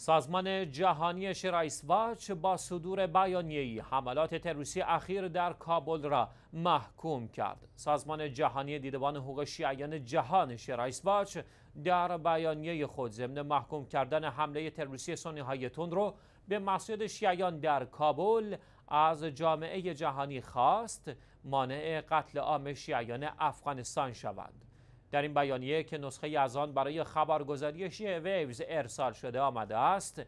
سازمان جهانی شرایسواچ با صدور بیانیه‌ای حملات تروریستی اخیر در کابل را محکوم کرد. سازمان جهانی دیدبان حقوق شیعیان جهان شرایسواچ در بیانیه خود ضمن محکوم کردن حمله تروریستی سنی های تندرو به مسجد شیعیان در کابل از جامعه جهانی خواست مانع قتل عام شیعیان افغانستان شوند. در این بیانیه که نسخه از آن برای خبرگزاری ویوز ارسال شده آمده است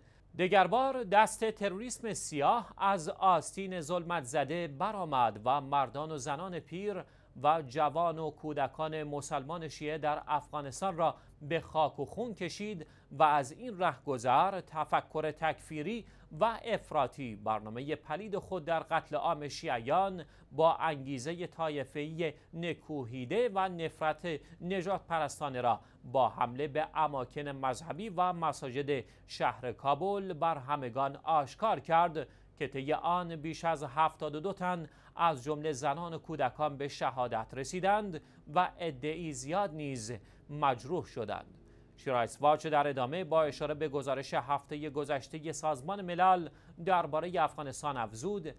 بار دست تروریسم سیاه از آستین ظلمت زده برآمد و مردان و زنان پیر و جوان و کودکان مسلمان شیعه در افغانستان را به خاک و خون کشید و از این رهگذر تفکر تکفیری و افراطی برنامه پلید خود در قتل عام شیعیان با انگیزه طایفه‌ای نکوهیده و نفرت نجات پرستانه را با حمله به اماکن مذهبی و مساجد شهر کابل بر همگان آشکار کرد که طی آن بیش از 72 تن از جمله زنان و کودکان به شهادت رسیدند و ادعی زیاد نیز مجروح شدند. شرایس واچ در ادامه با اشاره به گزارش هفته گذشته سازمان ملل درباره افغانستان افزود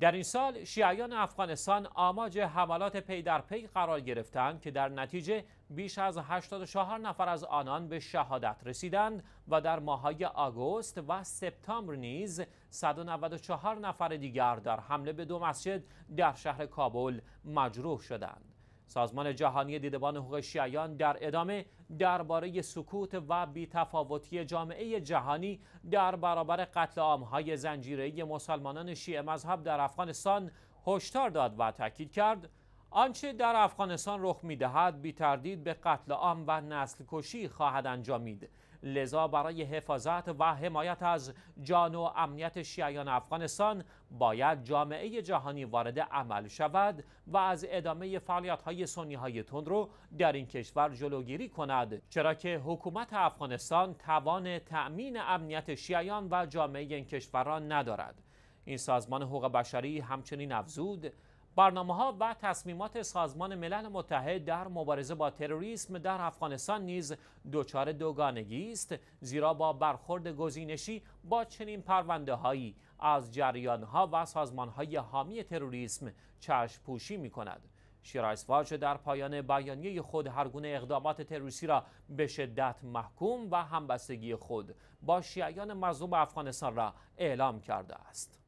در این سال شیعیان افغانستان آماج حملات پی در پی قرار گرفتند که در نتیجه بیش از 84 نفر از آنان به شهادت رسیدند و در ماهای آگوست و سپتامبر نیز 194 نفر دیگر در حمله به دو مسجد در شهر کابل مجروح شدند. سازمان جهانی دیدبان حقوق شیعیان در ادامه درباره سکوت و بیتفاوتی جامعه جهانی در برابر قتل عامهای زنجیره‌ای مسلمانان شیعه مذهب در افغانستان هشدار داد و تاکید کرد آنچه در افغانستان رخ دهد بی تردید به قتل عام و نسل کشی خواهد انجامید لذا برای حفاظت و حمایت از جان و امنیت شیعیان افغانستان باید جامعه جهانی وارد عمل شود و از ادامه فعالیت های سنی های رو در این کشور جلوگیری کند چرا که حکومت افغانستان توان تأمین امنیت شیعیان و جامعه این کشور را ندارد این سازمان حقوق بشری همچنین افزود برنامه ها و تصمیمات سازمان ملل متحد در مبارزه با تروریسم در افغانستان نیز دچار دوگانگی است زیرا با برخورد گزینشی با چنین پرونده هایی از جریان ها و سازمان های حامی تروریسم چشم پوشی می کند در پایان بیانیه خود هرگونه اقدامات تروریستی را به شدت محکوم و همبستگی خود با شیعیان مظلوم افغانستان را اعلام کرده است.